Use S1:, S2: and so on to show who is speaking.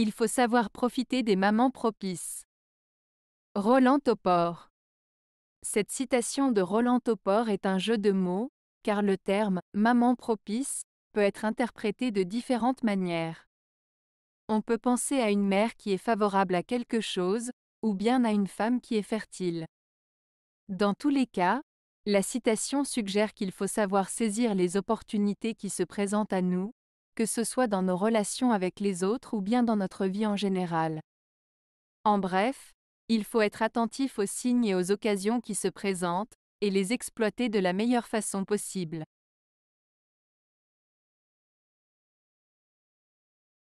S1: Il faut savoir profiter des mamans propices. Roland Topor. Cette citation de Roland Topor est un jeu de mots, car le terme maman propice peut être interprété de différentes manières. On peut penser à une mère qui est favorable à quelque chose, ou bien à une femme qui est fertile. Dans tous les cas, la citation suggère qu'il faut savoir saisir les opportunités qui se présentent à nous, que ce soit dans nos relations avec les autres ou bien dans notre vie en général. En bref, il faut être attentif aux signes et aux occasions qui se présentent, et les exploiter de la meilleure façon possible.